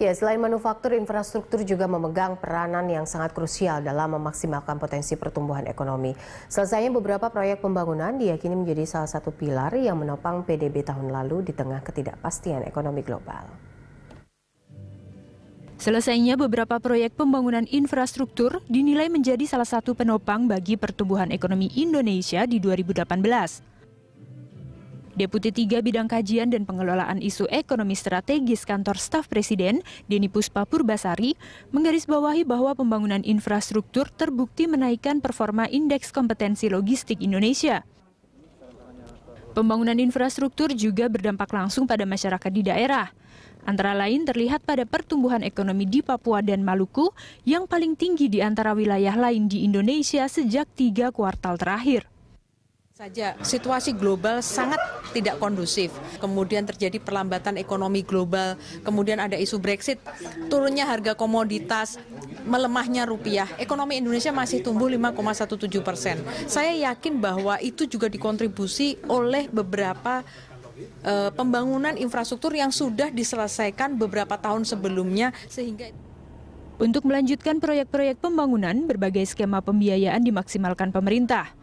Ya, selain manufaktur, infrastruktur juga memegang peranan yang sangat krusial dalam memaksimalkan potensi pertumbuhan ekonomi. Selesainya beberapa proyek pembangunan diyakini menjadi salah satu pilar yang menopang PDB tahun lalu di tengah ketidakpastian ekonomi global. Selesainya beberapa proyek pembangunan infrastruktur dinilai menjadi salah satu penopang bagi pertumbuhan ekonomi Indonesia di 2018. Deputi 3 Bidang Kajian dan Pengelolaan Isu Ekonomi Strategis Kantor Staf Presiden, Deni Puspa Purbasari, menggarisbawahi bahwa pembangunan infrastruktur terbukti menaikkan performa Indeks Kompetensi Logistik Indonesia. Pembangunan infrastruktur juga berdampak langsung pada masyarakat di daerah. Antara lain terlihat pada pertumbuhan ekonomi di Papua dan Maluku yang paling tinggi di antara wilayah lain di Indonesia sejak tiga kuartal terakhir saja situasi global sangat tidak kondusif. Kemudian terjadi perlambatan ekonomi global, kemudian ada isu Brexit, turunnya harga komoditas, melemahnya rupiah. Ekonomi Indonesia masih tumbuh 5,17 persen. Saya yakin bahwa itu juga dikontribusi oleh beberapa e, pembangunan infrastruktur yang sudah diselesaikan beberapa tahun sebelumnya sehingga untuk melanjutkan proyek-proyek pembangunan, berbagai skema pembiayaan dimaksimalkan pemerintah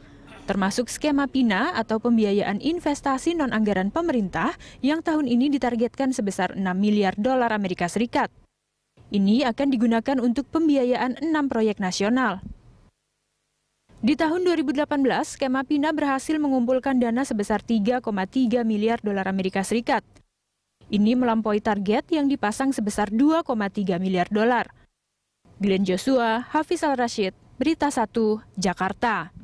termasuk skema PINA atau pembiayaan investasi non-anggaran pemerintah yang tahun ini ditargetkan sebesar 6 miliar dolar Amerika Serikat. Ini akan digunakan untuk pembiayaan enam proyek nasional. Di tahun 2018, skema PINA berhasil mengumpulkan dana sebesar 3,3 miliar dolar Amerika Serikat. Ini melampaui target yang dipasang sebesar 2,3 miliar dolar. Glenn Joshua, Hafiz Al-Rashid, Berita 1, Jakarta.